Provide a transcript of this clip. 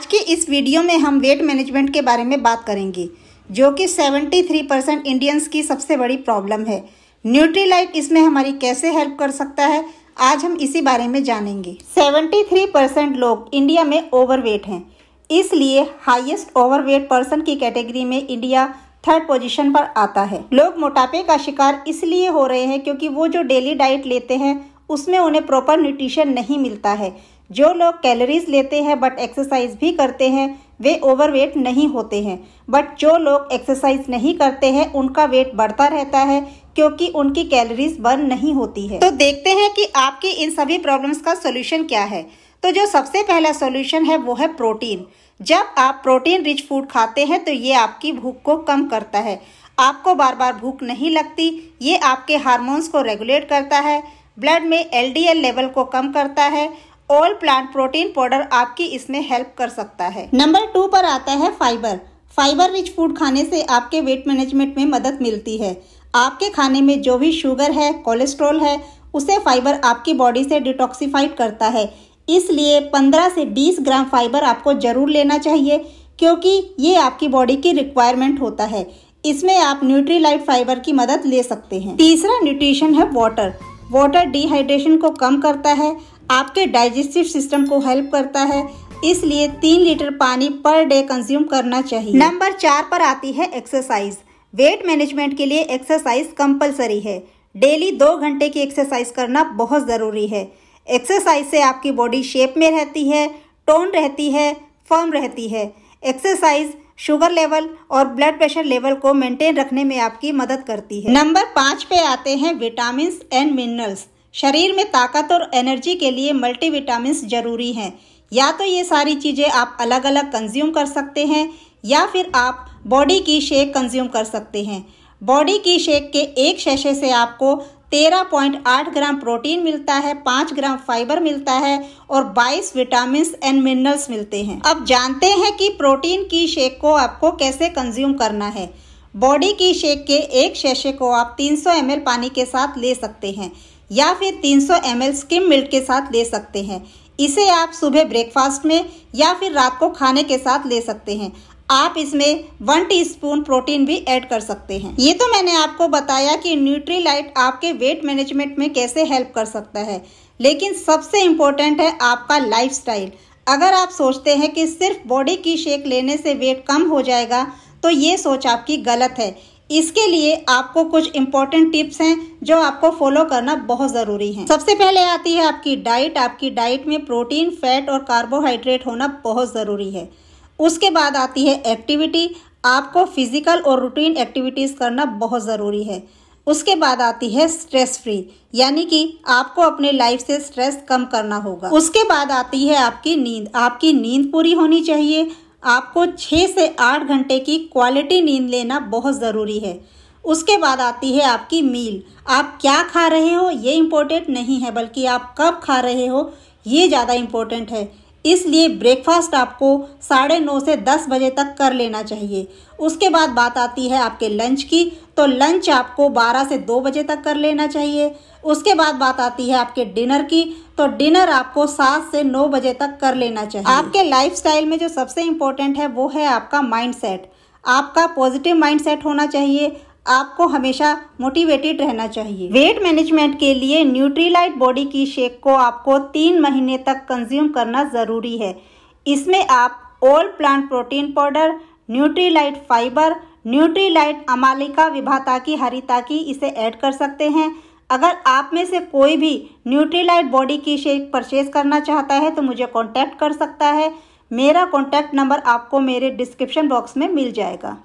आज के इस वीडियो में हम वेट मैनेजमेंट के बारे में बात करेंगे जो कि 73 परसेंट इंडियंस की सबसे बड़ी प्रॉब्लम है न्यूट्रीलाइट इसमें हमारी कैसे हेल्प कर सकता है आज हम इसी बारे में जानेंगे 73 परसेंट लोग इंडिया में ओवरवेट हैं इसलिए हाईएस्ट ओवरवेट पर्सन की कैटेगरी में इंडिया थर्ड पोजिशन पर आता है लोग मोटापे का शिकार इसलिए हो रहे हैं क्योंकि वो जो डेली डाइट लेते हैं उसमें उन्हें प्रॉपर न्यूट्रिशन नहीं मिलता है जो लोग कैलोरीज लेते हैं बट एक्सरसाइज भी करते हैं वे ओवरवेट नहीं होते हैं बट जो लोग एक्सरसाइज नहीं करते हैं उनका वेट बढ़ता रहता है क्योंकि उनकी कैलोरीज बर्न नहीं होती है तो देखते हैं कि आपकी इन सभी प्रॉब्लम्स का सोल्यूशन क्या है तो जो सबसे पहला सोल्यूशन है वो है प्रोटीन जब आप प्रोटीन रिच फूड खाते हैं तो ये आपकी भूख को कम करता है आपको बार बार भूख नहीं लगती ये आपके हार्मोन्स को रेगुलेट करता है ब्लड में एल लेवल को कम करता है ऑल प्लांट प्रोटीन पाउडर आपकी इसमें हेल्प कर सकता है नंबर टू पर आता है फाइबर फाइबर रिच फूड खाने से आपके वेट मैनेजमेंट में मदद मिलती है आपके खाने में जो भी शुगर है कोलेस्ट्रॉल है उसे फाइबर आपकी बॉडी से डिटॉक्सीफाइड करता है इसलिए 15 से 20 ग्राम फाइबर आपको ज़रूर लेना चाहिए क्योंकि ये आपकी बॉडी की रिक्वायरमेंट होता है इसमें आप न्यूट्रीलाइट फाइबर की मदद ले सकते हैं तीसरा न्यूट्रिशन है वाटर वाटर डिहाइड्रेशन को कम करता है आपके डाइजेस्टिव सिस्टम को हेल्प करता है इसलिए तीन लीटर पानी पर डे कंज्यूम करना चाहिए नंबर चार पर आती है एक्सरसाइज वेट मैनेजमेंट के लिए एक्सरसाइज कंपलसरी है डेली दो घंटे की एक्सरसाइज करना बहुत ज़रूरी है एक्सरसाइज से आपकी बॉडी शेप में रहती है टोन रहती है फर्म रहती है एक्सरसाइज शुगर लेवल और ब्लड प्रेशर लेवल को मेंटेन रखने में आपकी मदद करती है नंबर पाँच पे आते हैं विटामिन एंड मिनरल्स शरीर में ताकत और एनर्जी के लिए मल्टीविटामिन ज़रूरी हैं या तो ये सारी चीज़ें आप अलग अलग कंज्यूम कर सकते हैं या फिर आप बॉडी की शेक कंज्यूम कर सकते हैं बॉडी की शेक के एक शेशे से आपको 13.8 ग्राम प्रोटीन मिलता है 5 ग्राम फाइबर मिलता है और 22 विटामिन एंड मिनरल्स मिलते हैं अब जानते हैं कि प्रोटीन की शेक को आपको कैसे कंज्यूम करना है बॉडी की शेक के एक शेशे को आप 300 ml पानी के साथ ले सकते हैं या फिर 300 ml स्किम मिल्क के साथ ले सकते हैं इसे आप सुबह ब्रेकफास्ट में या फिर रात को खाने के साथ ले सकते हैं आप इसमें वन टीस्पून प्रोटीन भी ऐड कर सकते हैं ये तो मैंने आपको बताया कि न्यूट्रीलाइट आपके वेट मैनेजमेंट में कैसे हेल्प कर सकता है लेकिन सबसे इम्पोर्टेंट है आपका लाइफस्टाइल अगर आप सोचते हैं कि सिर्फ बॉडी की शेक लेने से वेट कम हो जाएगा तो ये सोच आपकी गलत है इसके लिए आपको कुछ इंपॉर्टेंट टिप्स हैं जो आपको फॉलो करना बहुत ज़रूरी है सबसे पहले आती है आपकी डाइट आपकी डाइट में प्रोटीन फैट और कार्बोहाइड्रेट होना बहुत ज़रूरी है उसके बाद आती है एक्टिविटी आपको फिजिकल और रूटीन एक्टिविटीज़ करना बहुत ज़रूरी है उसके बाद आती है स्ट्रेस फ्री यानी कि आपको अपने लाइफ से स्ट्रेस कम करना होगा उसके बाद आती है आपकी नींद आपकी नींद पूरी होनी चाहिए आपको छः से आठ घंटे की क्वालिटी नींद लेना बहुत ज़रूरी है उसके बाद आती है आपकी मील आप क्या खा रहे हो ये इम्पोर्टेंट नहीं है बल्कि आप कब खा रहे हो ये ज़्यादा इम्पोर्टेंट है इसलिए ब्रेकफास्ट आपको साढ़े नौ से दस बजे तक कर लेना चाहिए उसके बाद बात आती है आपके लंच की तो लंच आपको बारह से दो बजे तक कर लेना चाहिए उसके बाद बात आती है आपके डिनर की तो डिनर आपको सात से नौ बजे तक कर लेना चाहिए आपके लाइफस्टाइल में जो सबसे इम्पोर्टेंट है वो है आपका माइंडसेट आपका पॉजिटिव माइंडसेट होना चाहिए आपको हमेशा मोटिवेटेड रहना चाहिए वेट मैनेजमेंट के लिए न्यूट्रीलाइट बॉडी की शेक को आपको तीन महीने तक कंज्यूम करना ज़रूरी है इसमें आप all plant protein powder Nutrilite fibre Nutrilite अमालिका विभाता की हरी हरिताकी इसे ऐड कर सकते हैं अगर आप में से कोई भी न्यूट्रीलाइट बॉडी की शेक परचेज करना चाहता है तो मुझे कॉन्टैक्ट कर सकता है मेरा कॉन्टैक्ट नंबर आपको मेरे डिस्क्रिप्शन बॉक्स में मिल जाएगा